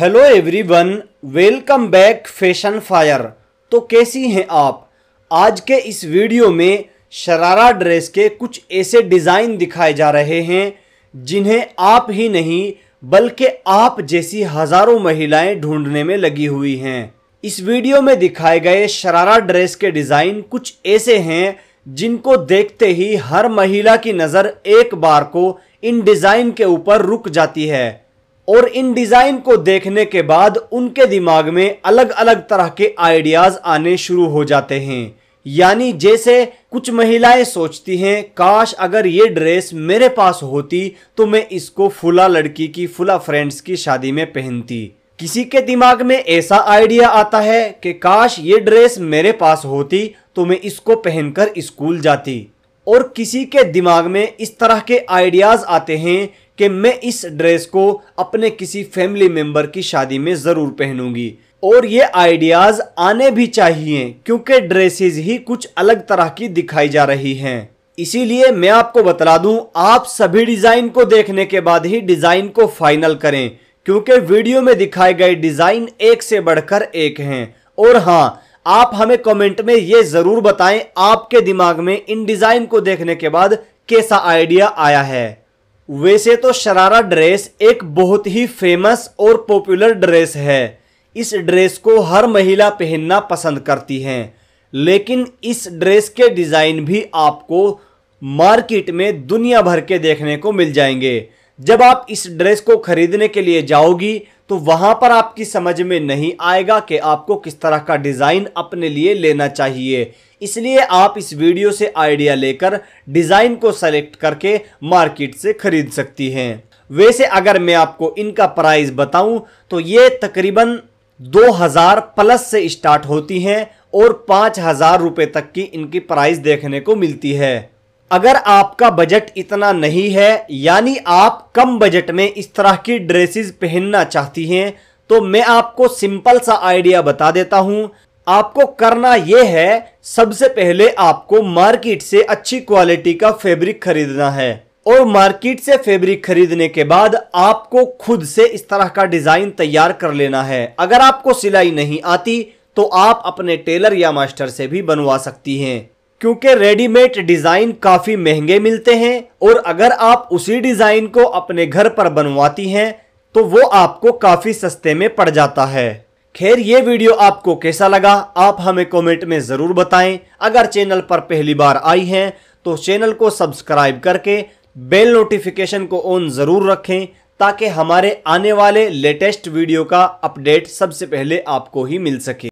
hello everyone welcome back fashion fire तो कैसी हैं आप आज के इस वीडियो में शरारा ड्रेस के कुछ ऐसे डिज़ाइन दिखाए जा रहे हैं जिन्हें आप ही नहीं बल्कि आप जैसी हज़ारों महिलाएं ढूंढने में लगी हुई हैं इस वीडियो में दिखाए गए शरारा ड्रेस के डिज़ाइन कुछ ऐसे हैं जिनको देखते ही हर महिला की नज़र एक बार को इन डिज़ाइन के ऊपर रुक जाती है और इन डिज़ाइन को देखने के बाद उनके दिमाग में अलग अलग तरह के आइडियाज़ आने शुरू हो जाते हैं यानी जैसे कुछ महिलाएं सोचती हैं काश अगर ये ड्रेस मेरे पास होती तो मैं इसको फुला लड़की की फुला फ्रेंड्स की शादी में पहनती किसी के दिमाग में ऐसा आइडिया आता है कि काश ये ड्रेस मेरे पास होती तो मैं इसको पहनकर स्कूल जाती और किसी के दिमाग में इस तरह के आइडियाज़ आते हैं कि मैं इस ड्रेस को अपने किसी फैमिली मेंबर की शादी में ज़रूर पहनूंगी और ये आइडियाज़ आने भी चाहिए क्योंकि ड्रेसेस ही कुछ अलग तरह की दिखाई जा रही हैं इसीलिए मैं आपको बतला दूं आप सभी डिज़ाइन को देखने के बाद ही डिज़ाइन को फाइनल करें क्योंकि वीडियो में दिखाए गए डिज़ाइन एक से बढ़कर एक हैं और हाँ आप हमें कमेंट में ये ज़रूर बताएं आपके दिमाग में इन डिज़ाइन को देखने के बाद कैसा आइडिया आया है वैसे तो शरारा ड्रेस एक बहुत ही फेमस और पॉपुलर ड्रेस है इस ड्रेस को हर महिला पहनना पसंद करती हैं लेकिन इस ड्रेस के डिज़ाइन भी आपको मार्केट में दुनिया भर के देखने को मिल जाएंगे जब आप इस ड्रेस को खरीदने के लिए जाओगी तो वहां पर आपकी समझ में नहीं आएगा कि आपको किस तरह का डिज़ाइन अपने लिए लेना चाहिए इसलिए आप इस वीडियो से आइडिया लेकर डिज़ाइन को सेलेक्ट करके मार्केट से ख़रीद सकती हैं वैसे अगर मैं आपको इनका प्राइस बताऊं तो ये तकरीबन 2000 प्लस से स्टार्ट होती हैं और हजार रुपए तक की इनकी प्राइस देखने को मिलती है अगर आपका बजट इतना नहीं है यानी आप कम बजट में इस तरह की ड्रेसेस पहनना चाहती हैं तो मैं आपको सिंपल सा आइडिया बता देता हूं आपको करना यह है सबसे पहले आपको मार्केट से अच्छी क्वालिटी का फैब्रिक खरीदना है और मार्केट से फैब्रिक खरीदने के बाद आपको खुद से इस तरह का डिज़ाइन तैयार कर लेना है अगर आपको सिलाई नहीं आती तो आप अपने टेलर या मास्टर से भी बनवा सकती हैं क्योंकि रेडीमेड डिज़ाइन काफ़ी महंगे मिलते हैं और अगर आप उसी डिज़ाइन को अपने घर पर बनवाती हैं तो वो आपको काफ़ी सस्ते में पड़ जाता है खैर ये वीडियो आपको कैसा लगा आप हमें कमेंट में ज़रूर बताएं अगर चैनल पर पहली बार आई हैं तो चैनल को सब्सक्राइब करके बेल नोटिफिकेशन को ऑन ज़रूर रखें ताकि हमारे आने वाले लेटेस्ट वीडियो का अपडेट सबसे पहले आपको ही मिल सके